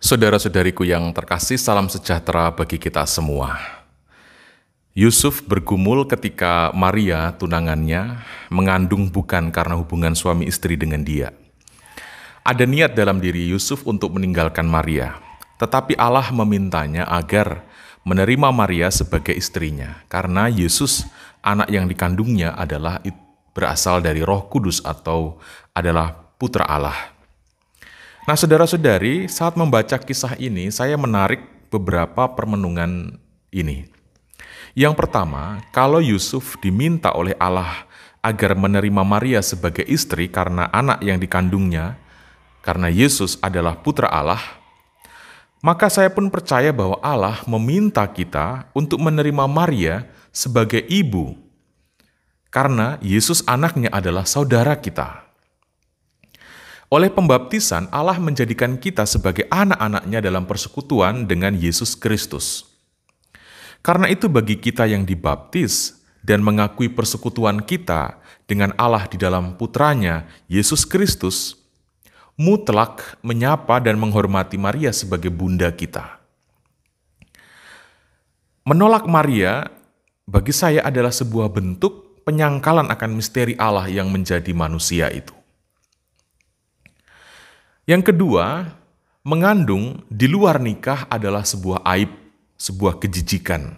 Saudara-saudariku yang terkasih, salam sejahtera bagi kita semua. Yusuf bergumul ketika Maria, tunangannya, mengandung bukan karena hubungan suami istri dengan dia. Ada niat dalam diri Yusuf untuk meninggalkan Maria, tetapi Allah memintanya agar menerima Maria sebagai istrinya, karena Yesus, anak yang dikandungnya, adalah berasal dari Roh Kudus atau adalah Putra Allah. Nah, saudara-saudari, saat membaca kisah ini, saya menarik beberapa permenungan ini. Yang pertama, kalau Yusuf diminta oleh Allah agar menerima Maria sebagai istri karena anak yang dikandungnya, karena Yesus adalah putra Allah, maka saya pun percaya bahwa Allah meminta kita untuk menerima Maria sebagai ibu, karena Yesus anaknya adalah saudara kita. Oleh pembaptisan, Allah menjadikan kita sebagai anak-anaknya dalam persekutuan dengan Yesus Kristus. Karena itu bagi kita yang dibaptis dan mengakui persekutuan kita dengan Allah di dalam putranya, Yesus Kristus, mutlak menyapa dan menghormati Maria sebagai bunda kita. Menolak Maria bagi saya adalah sebuah bentuk penyangkalan akan misteri Allah yang menjadi manusia itu. Yang kedua, mengandung di luar nikah adalah sebuah aib, sebuah kejijikan.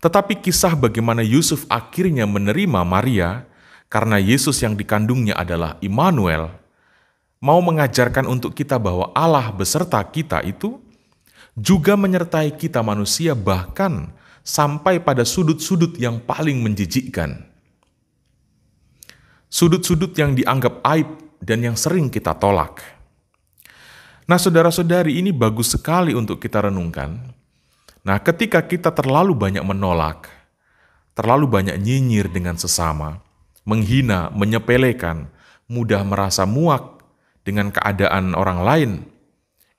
Tetapi kisah bagaimana Yusuf akhirnya menerima Maria karena Yesus yang dikandungnya adalah Immanuel, mau mengajarkan untuk kita bahwa Allah beserta kita itu juga menyertai kita manusia bahkan sampai pada sudut-sudut yang paling menjijikkan. Sudut-sudut yang dianggap aib dan yang sering kita tolak. Nah, saudara-saudari, ini bagus sekali untuk kita renungkan. Nah, ketika kita terlalu banyak menolak, terlalu banyak nyinyir dengan sesama, menghina, menyepelekan, mudah merasa muak dengan keadaan orang lain,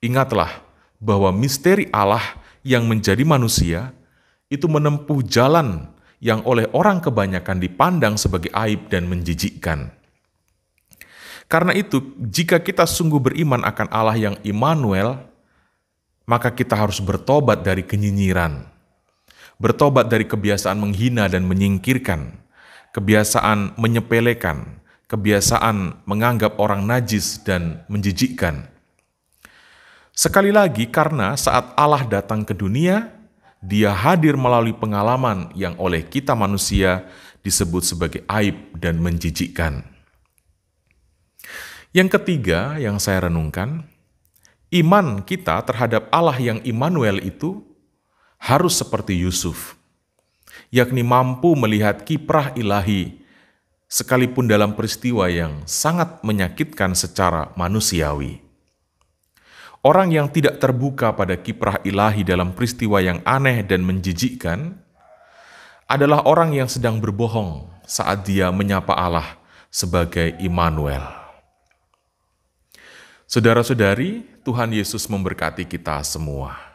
ingatlah bahwa misteri Allah yang menjadi manusia itu menempuh jalan yang oleh orang kebanyakan dipandang sebagai aib dan menjijikkan. Karena itu, jika kita sungguh beriman akan Allah yang Immanuel, maka kita harus bertobat dari kenyinyiran, bertobat dari kebiasaan menghina dan menyingkirkan, kebiasaan menyepelekan, kebiasaan menganggap orang najis dan menjijikkan. Sekali lagi, karena saat Allah datang ke dunia, Dia hadir melalui pengalaman yang oleh kita manusia disebut sebagai aib dan menjijikkan. Yang ketiga yang saya renungkan, iman kita terhadap Allah yang Immanuel itu harus seperti Yusuf, yakni mampu melihat kiprah ilahi sekalipun dalam peristiwa yang sangat menyakitkan secara manusiawi. Orang yang tidak terbuka pada kiprah ilahi dalam peristiwa yang aneh dan menjijikkan adalah orang yang sedang berbohong saat dia menyapa Allah sebagai Immanuel. Saudara-saudari, Tuhan Yesus memberkati kita semua.